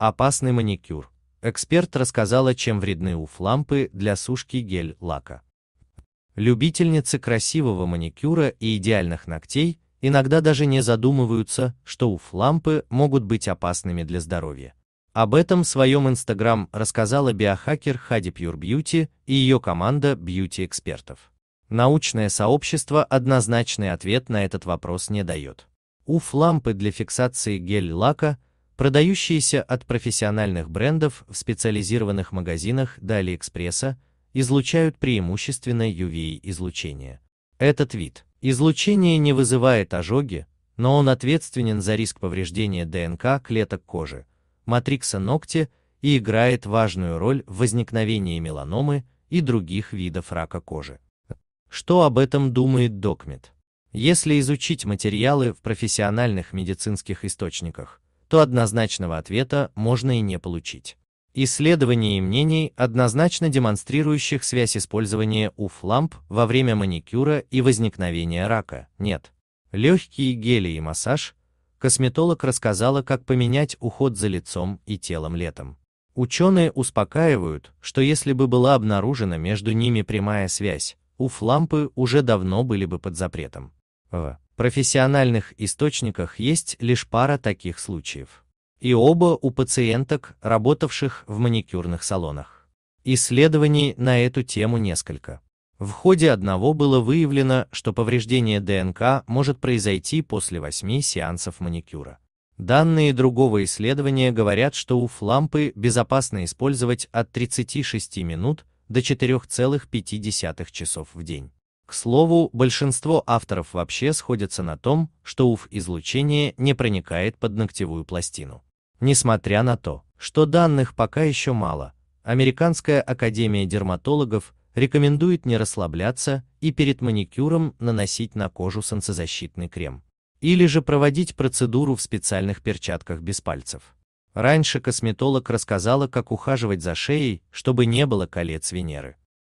Опасный маникюр. Эксперт рассказала, чем вредны уф-лампы для сушки гель-лака. Любительницы красивого маникюра и идеальных ногтей иногда даже не задумываются, что уф-лампы могут быть опасными для здоровья. Об этом в своем инстаграм рассказала биохакер Хади Pure Beauty и ее команда бьюти-экспертов. Научное сообщество однозначный ответ на этот вопрос не дает. Уф-лампы для фиксации гель-лака – продающиеся от профессиональных брендов в специализированных магазинах до Алиэкспресса, излучают преимущественно UV-излучение. Этот вид излучения не вызывает ожоги, но он ответственен за риск повреждения ДНК клеток кожи, матрикса ногти и играет важную роль в возникновении меланомы и других видов рака кожи. Что об этом думает Докмит? Если изучить материалы в профессиональных медицинских источниках, то однозначного ответа можно и не получить. Исследований и мнений, однозначно демонстрирующих связь использования УФ-ламп во время маникюра и возникновения рака, нет. Легкие гели и массаж. Косметолог рассказала, как поменять уход за лицом и телом летом. Ученые успокаивают, что если бы была обнаружена между ними прямая связь, УФ-лампы уже давно были бы под запретом. В профессиональных источниках есть лишь пара таких случаев. И оба у пациенток, работавших в маникюрных салонах. Исследований на эту тему несколько. В ходе одного было выявлено, что повреждение ДНК может произойти после 8 сеансов маникюра. Данные другого исследования говорят, что у лампы безопасно использовать от 36 минут до 4,5 часов в день. К слову, большинство авторов вообще сходятся на том, что УФ-излучение не проникает под ногтевую пластину. Несмотря на то, что данных пока еще мало, Американская академия дерматологов рекомендует не расслабляться и перед маникюром наносить на кожу солнцезащитный крем. Или же проводить процедуру в специальных перчатках без пальцев. Раньше косметолог рассказала, как ухаживать за шеей, чтобы не было колец Венеры.